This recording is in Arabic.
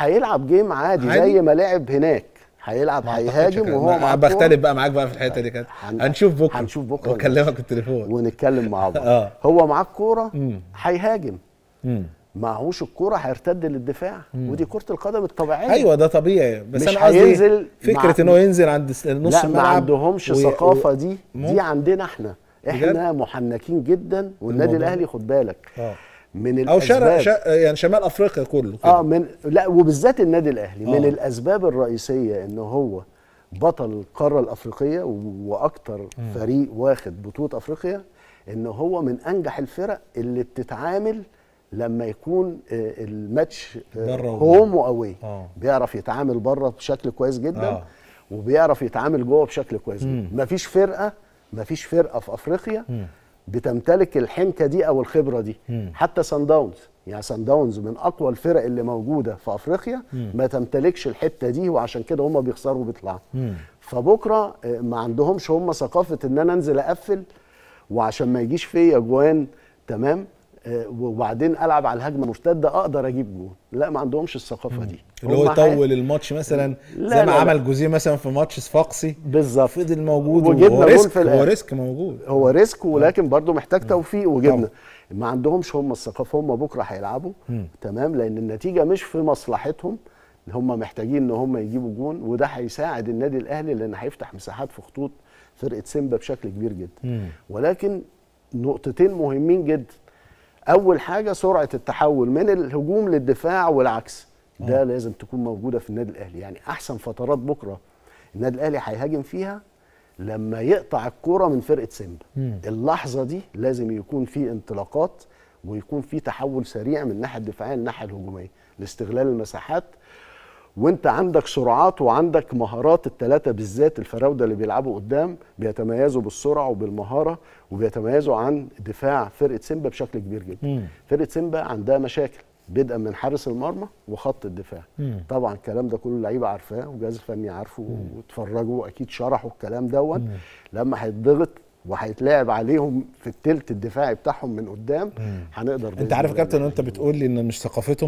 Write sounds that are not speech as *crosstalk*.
هيلعب جيم عادي, عادي زي ما لعب هناك هيلعب هيهاجم وهو مع بختلف بقى معاك بقى في الحته دي كده هن... هنشوف بكره هنشوف بكره واكلمك التليفون ونتكلم مع بعض *laughs* آه. هو معاه الكوره هيهاجم معهوش الكوره هيرتد للدفاع مم. ودي كره القدم الطبيعيه ايوه ده طبيعي بس مش انا هينزل فكره مع... ان هو ينزل عند نص لا الملعب ما عندهمش الثقافه دي مم. دي عندنا احنا احنا محنكين جدا والنادي الاهلي خد بالك آه. من الاسباب او شرق شرق يعني شمال افريقيا كله كده. اه من لا وبالذات النادي الاهلي آه. من الاسباب الرئيسيه ان هو بطل القاره الافريقيه واكثر فريق واخد بطوله افريقيا ان هو من انجح الفرق اللي بتتعامل لما يكون آه، الماتش هوم آه، واوي آه. بيعرف يتعامل بره بشكل كويس جدا آه. وبيعرف يتعامل جوه بشكل كويس جدا مفيش فرقه مفيش فرقه في افريقيا م. بتمتلك الحنكه دي او الخبره دي م. حتى سان داونز يعني سان داونز من اقوى الفرق اللي موجوده في افريقيا م. ما تمتلكش الحته دي وعشان كده هم بيخسروا وبيطلعوا فبكره آه، ما عندهمش هم ثقافه ان انا انزل اقفل وعشان ما يجيش فيا اجوان تمام آه، وبعدين العب على الهجمه المرتده اقدر اجيب جول لا ما عندهمش الثقافه دي اللي هو يطول الماتش مثلا لا زي ما لا عمل جوزيه مثلا في ماتش صفاقسي بالظبط فضل موجود وجبنا هو ريسك هو ريسك موجود هو ريسك ولكن برضه محتاج توفيق وجبنا ما عندهمش هم الثقافه هم بكره هيلعبوا تمام لان النتيجه مش في مصلحتهم هم محتاجين ان هم يجيبوا جون وده هيساعد النادي الاهلي لان هيفتح مساحات في خطوط فرقه سيمبا بشكل كبير جدا ولكن نقطتين مهمين جدا اول حاجه سرعه التحول من الهجوم للدفاع والعكس آه. ده أوه. لازم تكون موجوده في النادي الاهلي يعني احسن فترات بكره النادي الاهلي هيهاجم فيها لما يقطع الكرة من فرقه سيمبا اللحظه دي لازم يكون في انطلاقات ويكون في تحول سريع من الناحيه الدفاعيه للناحيه الهجوميه لاستغلال المساحات وانت عندك سرعات وعندك مهارات الثلاثه بالذات الفراوده اللي بيلعبوا قدام بيتميزوا بالسرعه وبالمهاره وبيتميزوا عن دفاع فرقه سيمبا بشكل كبير جدا مم. فرقه سيمبا عندها مشاكل بدءا من حارس المرمى وخط الدفاع مم. طبعا الكلام ده كله اللعيبه عارفاه والجهاز الفني عارفه واتفرجوا اكيد شرحوا الكلام دوت لما هيتضغط وهيتلعب عليهم في التلت الدفاعي بتاعهم من قدام هنقدر انت عارف يا كابتن انت بتقول لي ان مش ثقافتهم